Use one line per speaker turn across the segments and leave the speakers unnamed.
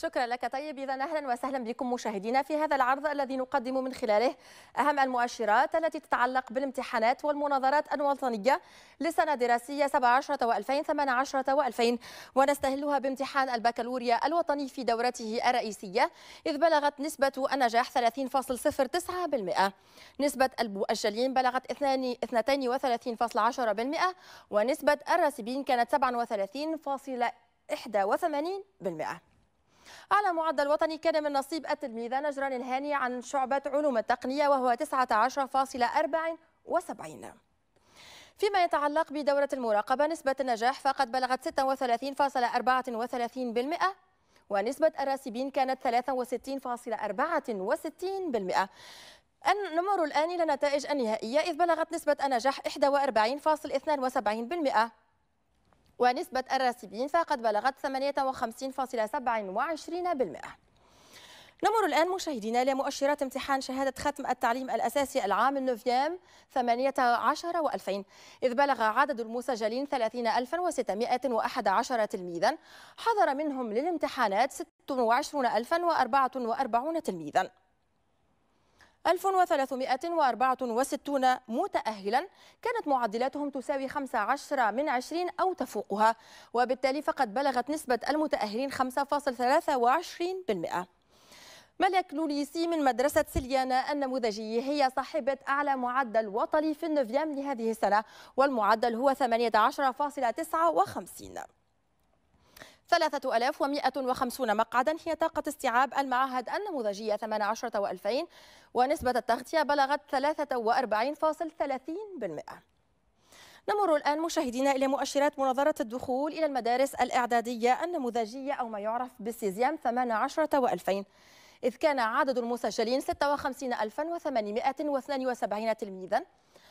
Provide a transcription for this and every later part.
شكرا لك طيب إذا أهلا وسهلا بكم مشاهدينا في هذا العرض الذي نقدم من خلاله أهم المؤشرات التي تتعلق بالامتحانات والمناظرات الوطنية لسنة دراسية 17 و 2018 و2000 ونستهلها بامتحان البكالوريا الوطني في دورته الرئيسية إذ بلغت نسبة النجاح 30.09% نسبة المؤجلين بلغت 32.10% ونسبة الراسبين كانت 37.81% على معدل وطني كان من نصيب التلميذة نجران الهاني عن شعبة علوم التقنية وهو 19.74 فيما يتعلق بدورة المراقبة نسبة النجاح فقد بلغت 36.34% ونسبة الراسبين كانت 63.64% نمر الآن إلى النتائج النهائية إذ بلغت نسبة النجاح 41.72% ونسبة الراسبين فقد بلغت 58.27% نمر الآن مشاهدينا لمؤشرات امتحان شهادة ختم التعليم الأساسي العام النوفيام 18 و2000 إذ بلغ عدد المسجلين 30611 تلميذا حضر منهم للامتحانات 26044 تلميذا 1364 متأهلا كانت معدلاتهم تساوي 15 من 20 أو تفوقها وبالتالي فقد بلغت نسبة المتأهلين 5.23% ملك لوليسي من مدرسة سليانا النموذجية هي صاحبة أعلى معدل وطني في النوفيام لهذه السنة والمعدل هو 18.59 3150 مقعدا هي طاقة استيعاب المعاهد النموذجية 18 و2000 ونسبة التغطية بلغت 43.30%. نمر الآن مشاهدينا إلى مؤشرات مناظرة الدخول إلى المدارس الإعدادية النموذجية أو ما يعرف بالسيزيام 18 و2000 إذ كان عدد المسجلين 56872 تلميذاً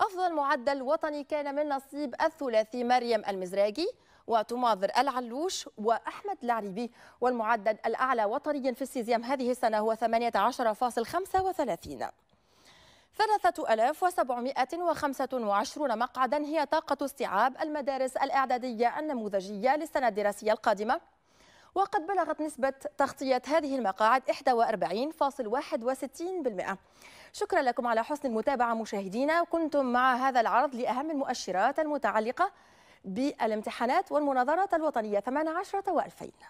أفضل معدل وطني كان من نصيب الثلاثي مريم المزراجي وتماظر العلوش وأحمد العريبي والمعدل الأعلى وطنيا في السيزيام هذه السنة هو 18.35 3725 مقعدا هي طاقة استيعاب المدارس الإعدادية النموذجية للسنة الدراسية القادمة وقد بلغت نسبة تغطية هذه المقاعد 41.61% شكرا لكم على حسن المتابعة مشاهدينا كنتم مع هذا العرض لأهم المؤشرات المتعلقة بالامتحانات والمناظرات الوطنية 18 و2000